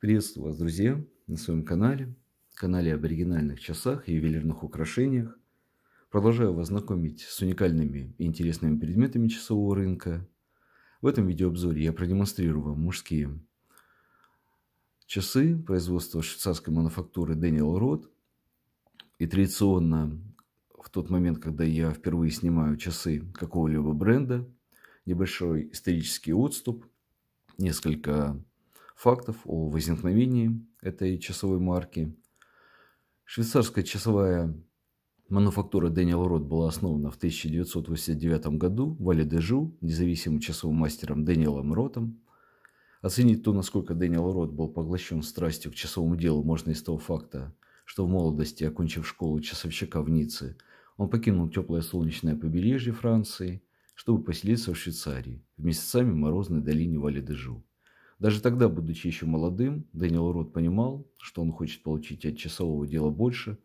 Приветствую вас, друзья, на своем канале, канале об оригинальных часах и ювелирных украшениях. Продолжаю вас знакомить с уникальными и интересными предметами часового рынка. В этом видеообзоре я продемонстрирую вам мужские часы производства швейцарской мануфактуры Daniel Рот. И традиционно в тот момент, когда я впервые снимаю часы какого-либо бренда, небольшой исторический отступ, несколько фактов о возникновении этой часовой марки. Швейцарская часовая мануфактура Дэниел Рот была основана в 1989 году в Валедежу независимым часовым мастером Дэниелом Ротом. Оценить то, насколько Дэниел Рот был поглощен страстью к часовому делу, можно из того факта, что в молодости, окончив школу часовщика в Ницце, он покинул теплое солнечное побережье Франции, чтобы поселиться в Швейцарии, в месяцами морозной долине Валедежу. де жу даже тогда, будучи еще молодым, Дэниел Рот понимал, что он хочет получить от часового дела больше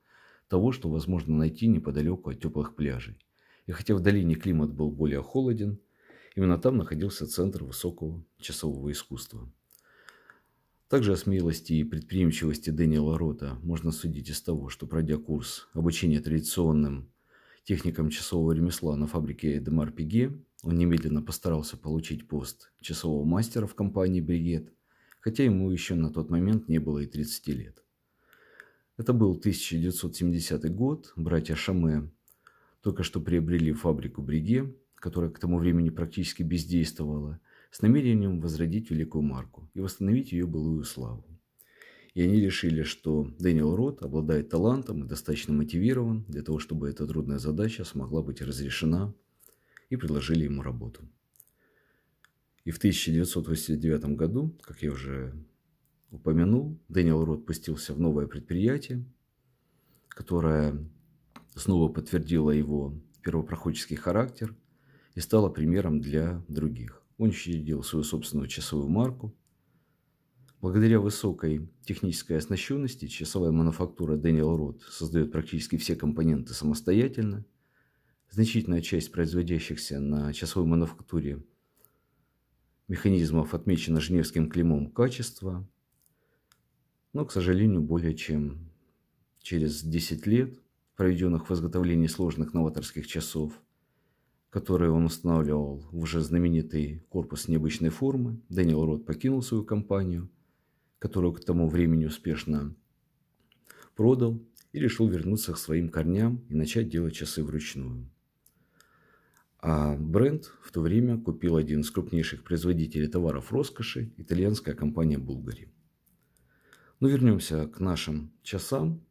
того, что возможно найти неподалеку от теплых пляжей. И хотя в долине климат был более холоден, именно там находился центр высокого часового искусства. Также о смелости и предприимчивости Дэниела Рота можно судить из того, что пройдя курс обучения традиционным техникам часового ремесла на фабрике Эдемар Пиге, он немедленно постарался получить пост часового мастера в компании «Бригет», хотя ему еще на тот момент не было и 30 лет. Это был 1970 год, братья Шаме только что приобрели фабрику «Бриге», которая к тому времени практически бездействовала, с намерением возродить великую марку и восстановить ее былую славу. И они решили, что Дэниел Рот обладает талантом и достаточно мотивирован для того, чтобы эта трудная задача смогла быть разрешена – и предложили ему работу. И в 1989 году, как я уже упомянул, Дэниел Рот пустился в новое предприятие, которое снова подтвердило его первопроходческий характер и стало примером для других. Он учредил свою собственную часовую марку. Благодаря высокой технической оснащенности часовая мануфактура Дэниел Рот создает практически все компоненты самостоятельно – Значительная часть производящихся на часовой мануфактуре механизмов отмечена женевским клеймом качества, но, к сожалению, более чем через 10 лет, проведенных в изготовлении сложных новаторских часов, которые он устанавливал в уже знаменитый корпус необычной формы, Дэниел Рот покинул свою компанию, которую к тому времени успешно продал и решил вернуться к своим корням и начать делать часы вручную. А бренд в то время купил один из крупнейших производителей товаров роскоши, итальянская компания «Булгари». Но ну, вернемся к нашим часам.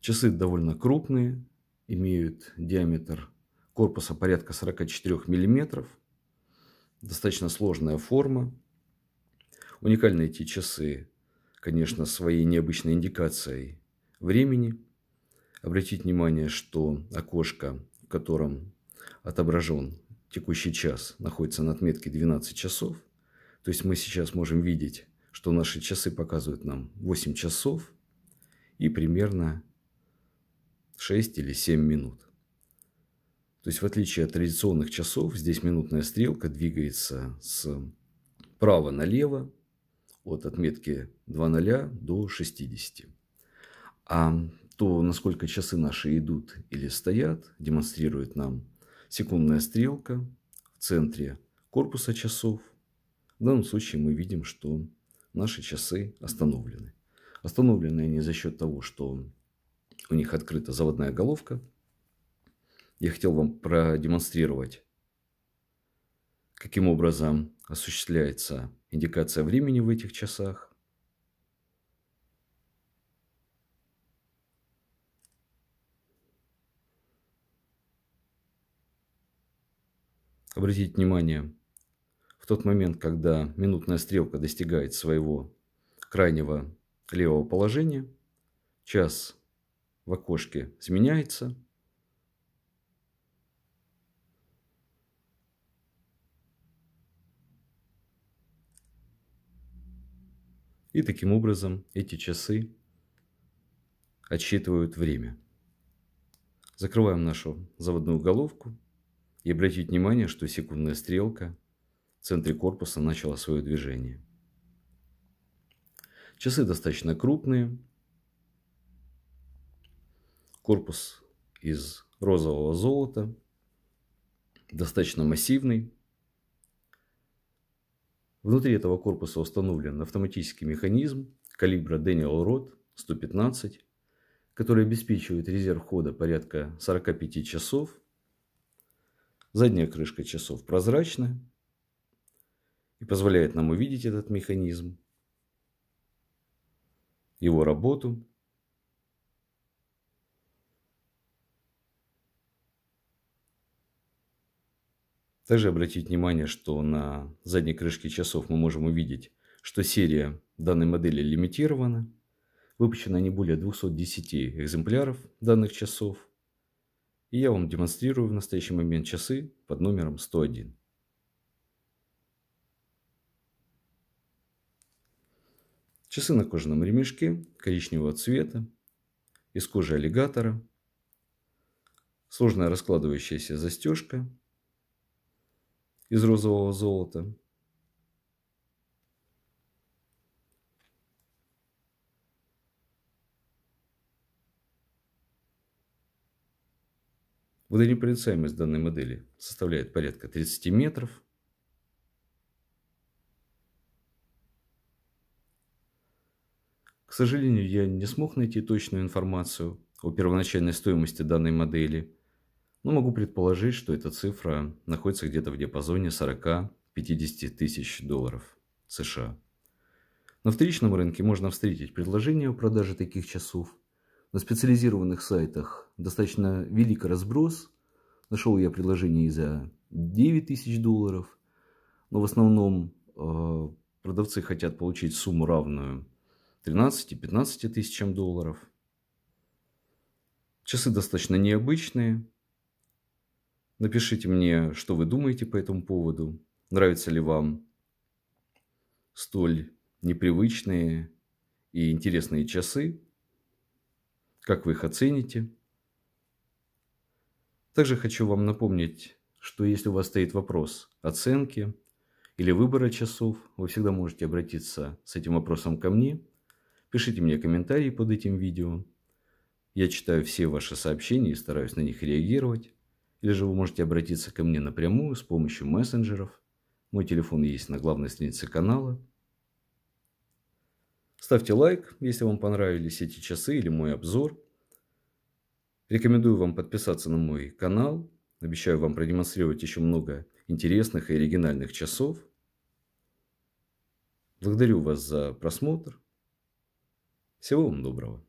Часы довольно крупные, имеют диаметр корпуса порядка 44 мм, достаточно сложная форма. Уникальны эти часы, конечно, своей необычной индикацией времени. Обратите внимание, что окошко, в котором отображен текущий час, находится на отметке 12 часов. То есть мы сейчас можем видеть, что наши часы показывают нам 8 часов и примерно 6 или 7 минут. То есть в отличие от традиционных часов, здесь минутная стрелка двигается с права налево от отметки 2.0 до 60. А то, насколько часы наши идут или стоят, демонстрирует нам секундная стрелка в центре корпуса часов. В данном случае мы видим, что наши часы остановлены. Остановлены они за счет того, что у них открыта заводная головка. Я хотел вам продемонстрировать, каким образом осуществляется индикация времени в этих часах. Обратить внимание, в тот момент, когда минутная стрелка достигает своего крайнего левого положения, час в окошке сменяется. И таким образом эти часы отсчитывают время. Закрываем нашу заводную головку. И обратить внимание, что секундная стрелка в центре корпуса начала свое движение. Часы достаточно крупные. Корпус из розового золота. Достаточно массивный. Внутри этого корпуса установлен автоматический механизм калибра Daniel Rod 115, который обеспечивает резерв хода порядка 45 часов Задняя крышка часов прозрачная и позволяет нам увидеть этот механизм, его работу. Также обратить внимание, что на задней крышке часов мы можем увидеть, что серия данной модели лимитирована. Выпущено не более 210 экземпляров данных часов. И я вам демонстрирую в настоящий момент часы под номером 101. Часы на кожаном ремешке коричневого цвета, из кожи аллигатора, сложная раскладывающаяся застежка из розового золота – Водонепроницаемость данной модели составляет порядка 30 метров. К сожалению, я не смог найти точную информацию о первоначальной стоимости данной модели, но могу предположить, что эта цифра находится где-то в диапазоне 40-50 тысяч долларов США. На вторичном рынке можно встретить предложение о продаже таких часов – на специализированных сайтах достаточно велик разброс. Нашел я предложение и за 9 тысяч долларов. Но в основном э, продавцы хотят получить сумму равную 13-15 тысячам долларов. Часы достаточно необычные. Напишите мне, что вы думаете по этому поводу. Нравится ли вам столь непривычные и интересные часы. Как вы их оцените? Также хочу вам напомнить, что если у вас стоит вопрос оценки или выбора часов, вы всегда можете обратиться с этим вопросом ко мне. Пишите мне комментарии под этим видео. Я читаю все ваши сообщения и стараюсь на них реагировать. Или же вы можете обратиться ко мне напрямую с помощью мессенджеров. Мой телефон есть на главной странице канала. Ставьте лайк, если вам понравились эти часы или мой обзор. Рекомендую вам подписаться на мой канал. Обещаю вам продемонстрировать еще много интересных и оригинальных часов. Благодарю вас за просмотр. Всего вам доброго.